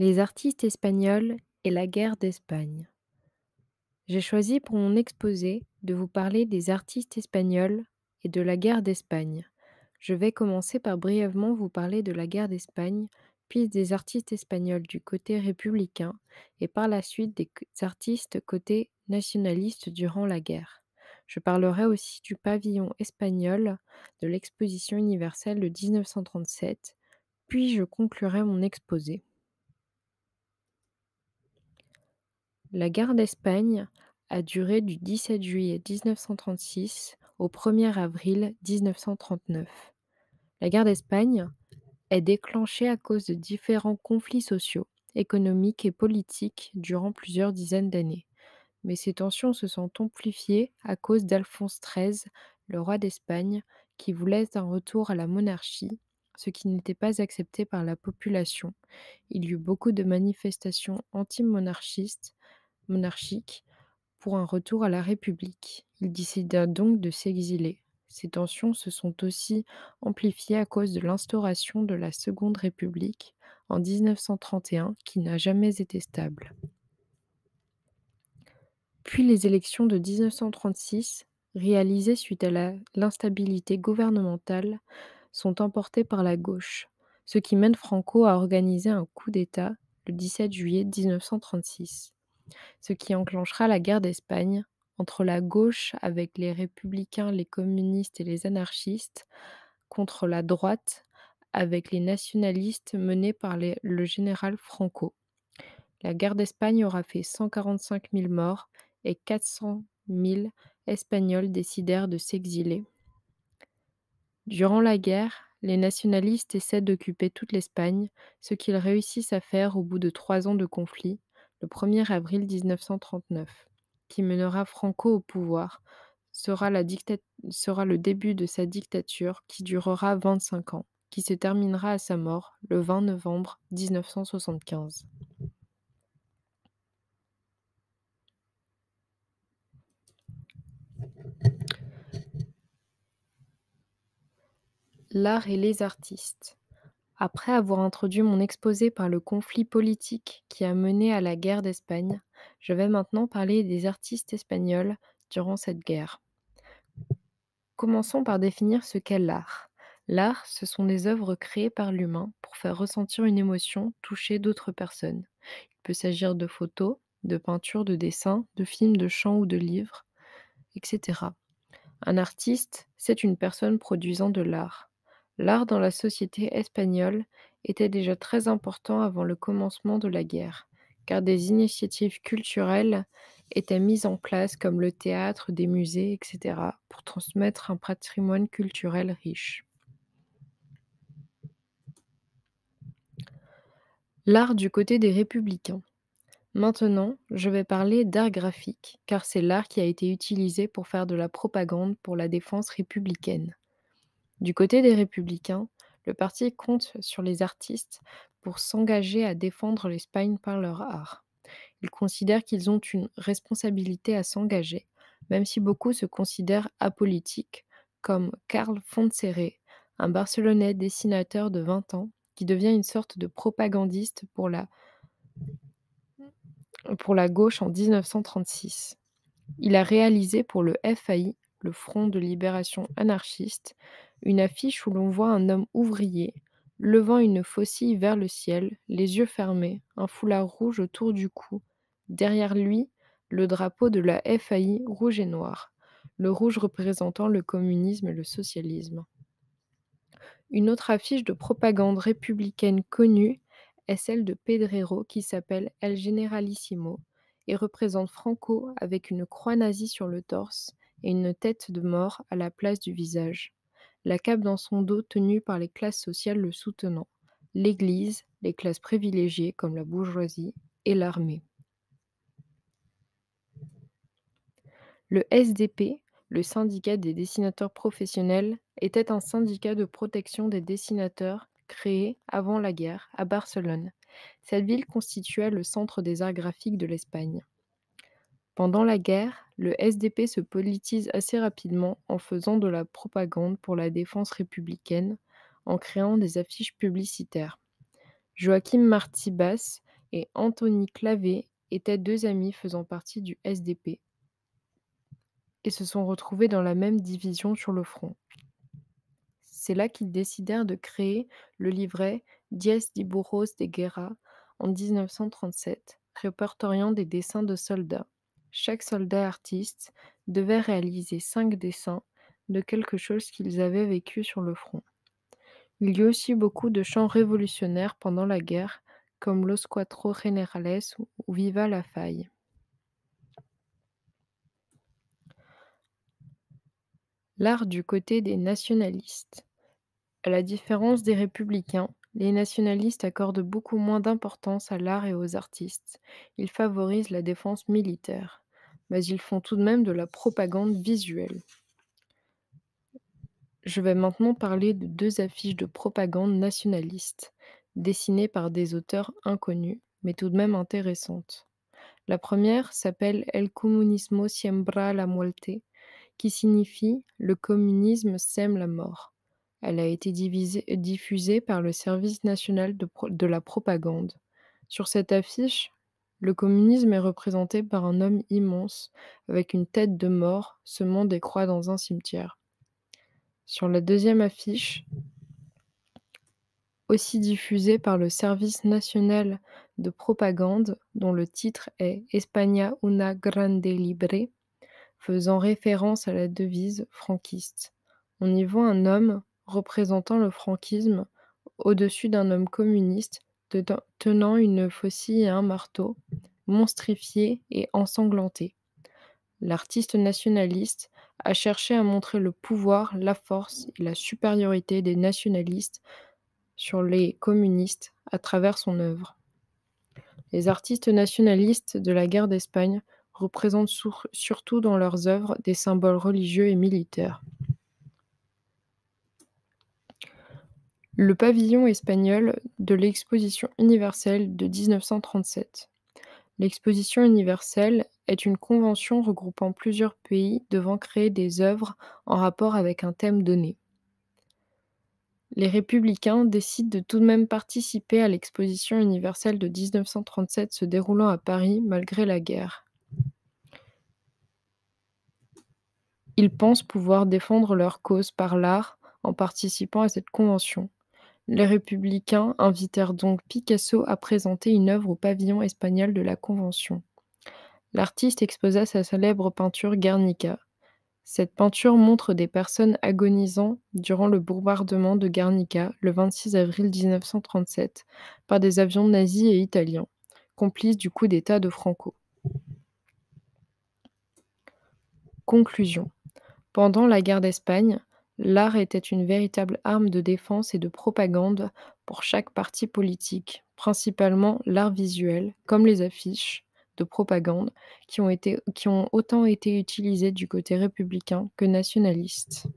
Les artistes espagnols et la guerre d'Espagne. J'ai choisi pour mon exposé de vous parler des artistes espagnols et de la guerre d'Espagne. Je vais commencer par brièvement vous parler de la guerre d'Espagne, puis des artistes espagnols du côté républicain et par la suite des artistes côté nationaliste durant la guerre. Je parlerai aussi du pavillon espagnol de l'exposition universelle de 1937, puis je conclurai mon exposé. La guerre d'Espagne a duré du 17 juillet 1936 au 1er avril 1939. La guerre d'Espagne est déclenchée à cause de différents conflits sociaux, économiques et politiques durant plusieurs dizaines d'années. Mais ces tensions se sont amplifiées à cause d'Alphonse XIII, le roi d'Espagne, qui voulait un retour à la monarchie, ce qui n'était pas accepté par la population. Il y eut beaucoup de manifestations anti-monarchistes monarchique pour un retour à la République. Il décida donc de s'exiler. Ces tensions se sont aussi amplifiées à cause de l'instauration de la Seconde République en 1931 qui n'a jamais été stable. Puis les élections de 1936, réalisées suite à l'instabilité gouvernementale, sont emportées par la gauche, ce qui mène Franco à organiser un coup d'État le 17 juillet 1936 ce qui enclenchera la guerre d'Espagne entre la gauche avec les républicains, les communistes et les anarchistes, contre la droite avec les nationalistes menés par le général Franco. La guerre d'Espagne aura fait 145 000 morts et 400 000 Espagnols décidèrent de s'exiler. Durant la guerre, les nationalistes essaient d'occuper toute l'Espagne, ce qu'ils réussissent à faire au bout de trois ans de conflit, le 1er avril 1939, qui menera Franco au pouvoir, sera, sera le début de sa dictature qui durera 25 ans, qui se terminera à sa mort le 20 novembre 1975. L'art et les artistes. Après avoir introduit mon exposé par le conflit politique qui a mené à la guerre d'Espagne, je vais maintenant parler des artistes espagnols durant cette guerre. Commençons par définir ce qu'est l'art. L'art, ce sont des œuvres créées par l'humain pour faire ressentir une émotion, toucher d'autres personnes. Il peut s'agir de photos, de peintures, de dessins, de films, de chants ou de livres, etc. Un artiste, c'est une personne produisant de l'art. L'art dans la société espagnole était déjà très important avant le commencement de la guerre, car des initiatives culturelles étaient mises en place comme le théâtre, des musées, etc., pour transmettre un patrimoine culturel riche. L'art du côté des républicains. Maintenant, je vais parler d'art graphique, car c'est l'art qui a été utilisé pour faire de la propagande pour la défense républicaine. Du côté des républicains, le parti compte sur les artistes pour s'engager à défendre l'Espagne par leur art. Ils considèrent qu'ils ont une responsabilité à s'engager, même si beaucoup se considèrent apolitiques, comme Carl Fonserré, un Barcelonais dessinateur de 20 ans qui devient une sorte de propagandiste pour la, pour la gauche en 1936. Il a réalisé pour le FAI, le Front de libération anarchiste, une affiche où l'on voit un homme ouvrier levant une faucille vers le ciel, les yeux fermés, un foulard rouge autour du cou, derrière lui le drapeau de la FAI rouge et noir, le rouge représentant le communisme et le socialisme. Une autre affiche de propagande républicaine connue est celle de Pedrero qui s'appelle El Generalissimo et représente Franco avec une croix nazie sur le torse et une tête de mort à la place du visage la cape dans son dos tenue par les classes sociales le soutenant, l'Église, les classes privilégiées comme la bourgeoisie et l'armée. Le SDP, le syndicat des dessinateurs professionnels, était un syndicat de protection des dessinateurs créé avant la guerre à Barcelone. Cette ville constituait le centre des arts graphiques de l'Espagne. Pendant la guerre, le SDP se politise assez rapidement en faisant de la propagande pour la défense républicaine, en créant des affiches publicitaires. Joachim Martibas Bass et Anthony Clavé étaient deux amis faisant partie du SDP et se sont retrouvés dans la même division sur le front. C'est là qu'ils décidèrent de créer le livret Dies di Burros de Guerra en 1937, répertoriant des dessins de soldats. Chaque soldat artiste devait réaliser cinq dessins de quelque chose qu'ils avaient vécu sur le front. Il y eut aussi beaucoup de chants révolutionnaires pendant la guerre, comme Los Cuatro Generales ou Viva la Faille. L'art du côté des nationalistes. À la différence des républicains, les nationalistes accordent beaucoup moins d'importance à l'art et aux artistes. Ils favorisent la défense militaire, mais ils font tout de même de la propagande visuelle. Je vais maintenant parler de deux affiches de propagande nationaliste, dessinées par des auteurs inconnus, mais tout de même intéressantes. La première s'appelle El comunismo siembra la muerte, qui signifie Le communisme sème la mort. Elle a été diffusée par le Service national de, la propagande. Sur cette affiche, le communisme est représenté par un homme immense, avec une tête de mort, semant des croix dans un cimetière. Sur la deuxième affiche, aussi diffusée par le Service national de propagande, dont le titre est España una grande libre, faisant référence à la devise franquiste. On y voit un homme représentant le franquisme au-dessus d'un homme communiste tenant une faucille et un marteau, monstrifié et ensanglanté. L'artiste nationaliste a cherché à montrer le pouvoir, la force et la supériorité des nationalistes sur les communistes à travers son œuvre. Les artistes nationalistes de la guerre d'Espagne représentent surtout dans leurs œuvres des symboles religieux et militaires. le pavillon espagnol de l'exposition universelle de 1937. L'exposition universelle est une convention regroupant plusieurs pays devant créer des œuvres en rapport avec un thème donné. Les républicains décident de tout de même participer à l'exposition universelle de 1937 se déroulant à Paris malgré la guerre. Ils pensent pouvoir défendre leur cause par l'art en participant à cette convention. Les républicains invitèrent donc Picasso à présenter une œuvre au pavillon espagnol de la Convention. L'artiste exposa sa célèbre peinture Guernica. Cette peinture montre des personnes agonisant durant le bombardement de Guernica le 26 avril 1937 par des avions nazis et italiens, complices du coup d'État de Franco. Conclusion. Pendant la guerre d'Espagne, L'art était une véritable arme de défense et de propagande pour chaque parti politique, principalement l'art visuel, comme les affiches de propagande, qui ont, autant été utilisées du côté républicain que nationaliste.